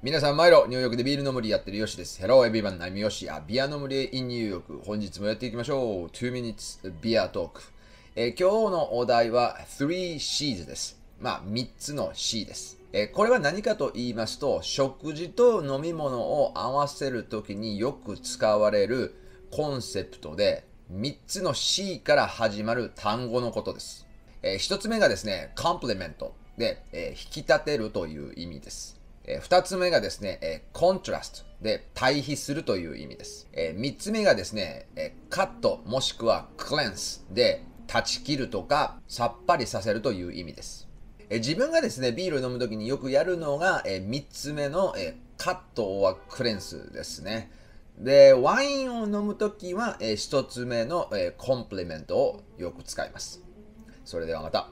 皆さん、イロ、ニューヨークでビールのむりやってるよしです。Hello, everyone, I'm よし。あ、ビアのむり in ニューヨーク。本日もやっていきましょう。2 minutes beer talk、え今日のお題は3 C's です。まあ、3つの C です。えこれは何かと言いますと、食事と飲み物を合わせるときによく使われるコンセプトで、3つの C から始まる単語のことです。えー、1つ目がですね、コンプリメントで、え引き立てるという意味です。えー、2つ目がですね、えー、コントラストで対比するという意味です。えー、3つ目がですね、えー、カットもしくはクレンスで断ち切るとかさっぱりさせるという意味です。えー、自分がですね、ビールを飲む時によくやるのが、えー、3つ目の、えー、カットはクレンスですね。で、ワインを飲む時は、えー、1つ目の、えー、コンプリメントをよく使います。それではまた。